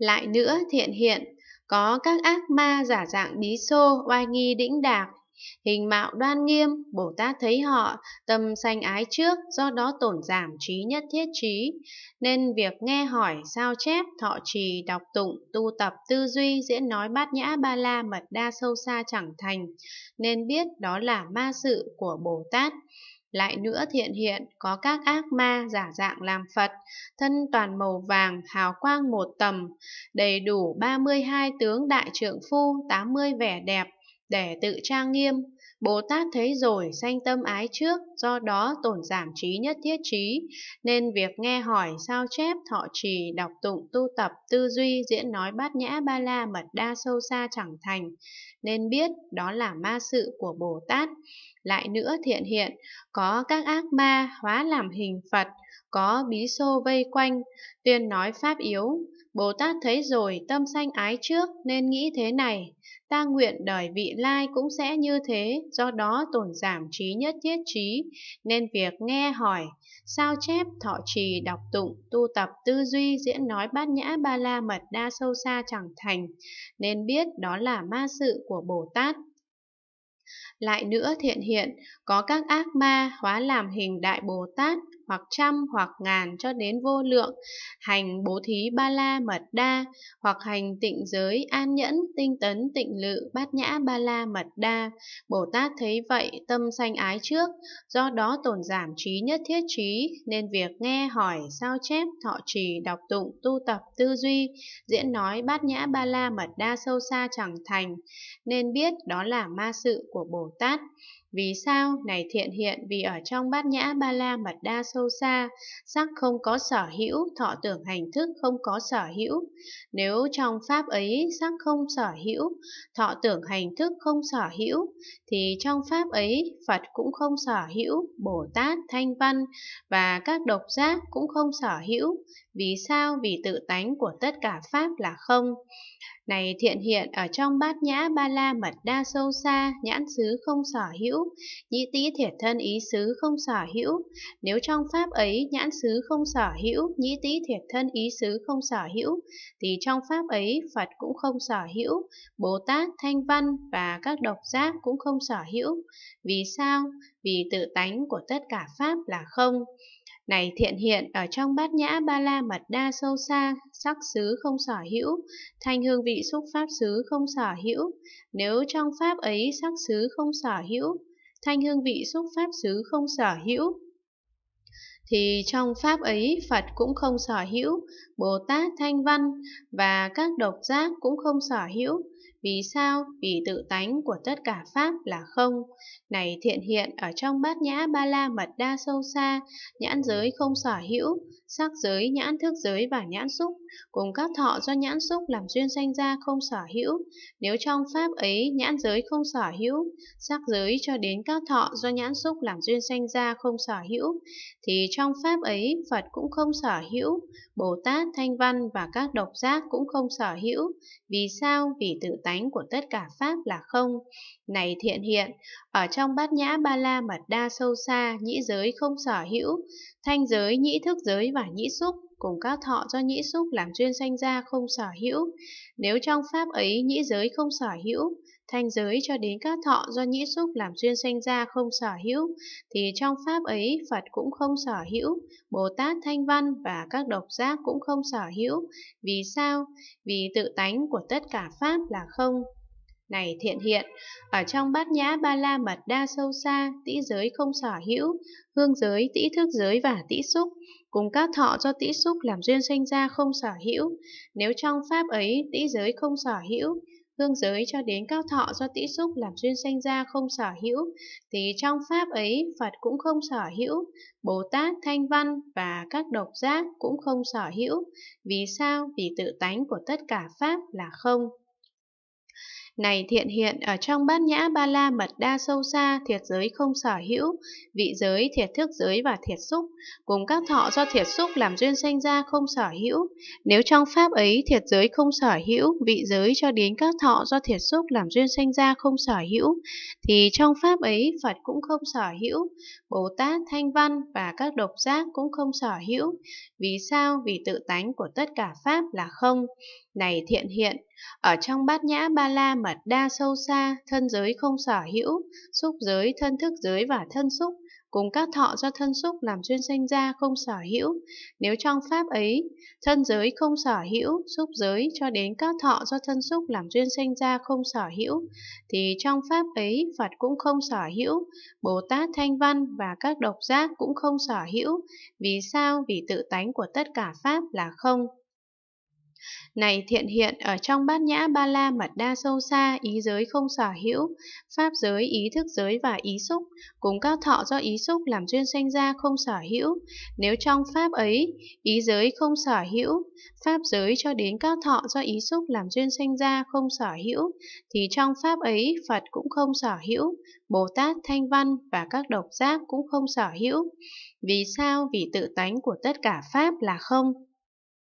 Lại nữa thiện hiện, có các ác ma giả dạng bí xô, oai nghi đĩnh đạc, hình mạo đoan nghiêm, Bồ Tát thấy họ, tâm sanh ái trước, do đó tổn giảm trí nhất thiết trí. Nên việc nghe hỏi, sao chép, thọ trì, đọc tụng, tu tập, tư duy, diễn nói bát nhã ba la mật đa sâu xa chẳng thành, nên biết đó là ma sự của Bồ Tát. Lại nữa thiện hiện có các ác ma giả dạng làm Phật, thân toàn màu vàng hào quang một tầm, đầy đủ 32 tướng đại trượng phu, 80 vẻ đẹp, để tự trang nghiêm, Bồ Tát thấy rồi sanh tâm ái trước, do đó tổn giảm trí nhất thiết trí, nên việc nghe hỏi, sao chép, thọ trì, đọc tụng, tu tập, tư duy, diễn nói bát nhã ba la mật đa sâu xa chẳng thành, nên biết đó là ma sự của Bồ Tát. Lại nữa thiện hiện, có các ác ma hóa làm hình Phật, có bí xô vây quanh, tuyên nói pháp yếu, Bồ Tát thấy rồi tâm sanh ái trước nên nghĩ thế này, ta nguyện đời vị lai cũng sẽ như thế, do đó tổn giảm trí nhất thiết trí, nên việc nghe hỏi, sao chép, thọ trì, đọc tụng, tu tập tư duy, diễn nói bát nhã ba la mật đa sâu xa chẳng thành, nên biết đó là ma sự của Bồ Tát. Lại nữa thiện hiện, có các ác ma hóa làm hình đại Bồ Tát, hoặc trăm hoặc ngàn cho đến vô lượng, hành bố thí ba la mật đa, hoặc hành tịnh giới an nhẫn tinh tấn tịnh lự bát nhã ba la mật đa. Bồ Tát thấy vậy tâm sanh ái trước, do đó tổn giảm trí nhất thiết trí, nên việc nghe hỏi sao chép thọ trì đọc tụng tu tập tư duy, diễn nói bát nhã ba la mật đa sâu xa chẳng thành, nên biết đó là ma sự của Bồ Tát. Vì sao? Này thiện hiện, vì ở trong bát nhã ba la mật đa sâu xa, sắc không có sở hữu, thọ tưởng hành thức không có sở hữu. Nếu trong pháp ấy sắc không sở hữu, thọ tưởng hành thức không sở hữu, thì trong pháp ấy Phật cũng không sở hữu, Bồ Tát, Thanh Văn và các độc giác cũng không sở hữu. Vì sao? Vì tự tánh của tất cả pháp là không. Này thiện hiện, ở trong bát nhã ba la mật đa sâu xa, nhãn xứ không sở hữu, hữu, nhĩ tý thiệt thân ý xứ không sở hữu. Nếu trong pháp ấy nhãn xứ không sở hữu, nhĩ tý thiệt thân ý xứ không sở hữu, thì trong pháp ấy Phật cũng không sở hữu, Bồ Tát, Thanh Văn và các độc giác cũng không sở hữu. Vì sao? Vì tự tánh của tất cả pháp là không. Này thiện hiện ở trong bát nhã ba la mật đa sâu xa, sắc xứ không sở hữu, thanh hương vị xúc pháp xứ không sở hữu. Nếu trong pháp ấy sắc xứ không sở hữu, thanh hương vị xúc pháp xứ không sở hữu thì trong pháp ấy Phật cũng không sở hữu, Bồ Tát Thanh Văn và các độc giác cũng không sở hữu, vì sao? Vì tự tánh của tất cả Pháp là không. Này thiện hiện ở trong bát nhã ba la mật đa sâu xa, nhãn ừ. giới không sở hữu, sắc giới, nhãn thức giới và nhãn xúc, cùng các thọ do nhãn xúc làm duyên sanh ra không sở hữu. Nếu trong Pháp ấy nhãn giới không sở hữu, sắc giới cho đến các thọ do nhãn xúc làm duyên sanh ra không sở hữu, thì trong Pháp ấy Phật cũng không sở hữu, Bồ Tát, Thanh Văn và các độc giác cũng không sở hữu. Vì sao? Vì tự tánh tánh của tất cả Pháp là không. Này thiện hiện, ở trong bát nhã ba la mật đa sâu xa, nhĩ giới không sở hữu, thanh giới, nhĩ thức giới và nhĩ xúc cùng các thọ do nhĩ xúc làm chuyên sanh ra không sở hữu. Nếu trong pháp ấy nhĩ giới không sở hữu, thanh giới cho đến các thọ do nhĩ xúc làm duyên sanh ra không sở hữu, thì trong pháp ấy Phật cũng không sở hữu, Bồ Tát Thanh Văn và các độc giác cũng không sở hữu. Vì sao? Vì tự tánh của tất cả pháp là không. Này thiện hiện, ở trong bát nhã ba la mật đa sâu xa, tĩ giới không sở hữu, hương giới, tĩ thức giới và tĩ xúc, cùng các thọ do tĩ xúc làm duyên sinh ra không sở hữu. Nếu trong pháp ấy tĩ giới không sở hữu, cương giới cho đến cao thọ do tỷ xúc làm duyên sanh ra không sở hữu, thì trong Pháp ấy Phật cũng không sở hữu, Bồ Tát, Thanh Văn và các độc giác cũng không sở hữu. Vì sao? Vì tự tánh của tất cả Pháp là không. Này thiện hiện ở trong bát nhã ba la mật đa sâu xa, thiệt giới không sở hữu, vị giới, thiệt thức giới và thiệt xúc, cùng các thọ do thiệt xúc làm duyên sinh ra không sở hữu. Nếu trong pháp ấy thiệt giới không sở hữu, vị giới cho đến các thọ do thiệt xúc làm duyên sinh ra không sở hữu, thì trong pháp ấy Phật cũng không sở hữu, Bồ Tát, Thanh Văn và các độc giác cũng không sở hữu. Vì sao? Vì tự tánh của tất cả pháp là không. Này thiện hiện, ở trong bát nhã ba la mật mặt đa sâu xa, thân giới không sở hữu, xúc giới, thân thức giới và thân xúc, cùng các thọ do thân xúc làm duyên sinh ra không sở hữu. Nếu trong pháp ấy, thân giới không sở hữu, xúc giới cho đến các thọ do thân xúc làm duyên sinh ra không sở hữu, thì trong pháp ấy Phật cũng không sở hữu, Bồ Tát Thanh Văn và các độc giác cũng không sở hữu. Vì sao? Vì tự tánh của tất cả pháp là không. Này thiện hiện ở trong bát nhã ba la mật đa sâu xa, ý giới không sở hữu, pháp giới, ý thức giới và ý xúc, cùng các thọ do ý xúc làm duyên sanh ra không sở hữu. Nếu trong pháp ấy, ý giới không sở hữu, pháp giới cho đến các thọ do ý xúc làm duyên sanh ra không sở hữu, thì trong pháp ấy Phật cũng không sở hữu, Bồ Tát Thanh Văn và các độc giác cũng không sở hữu. Vì sao? Vì tự tánh của tất cả Pháp là không.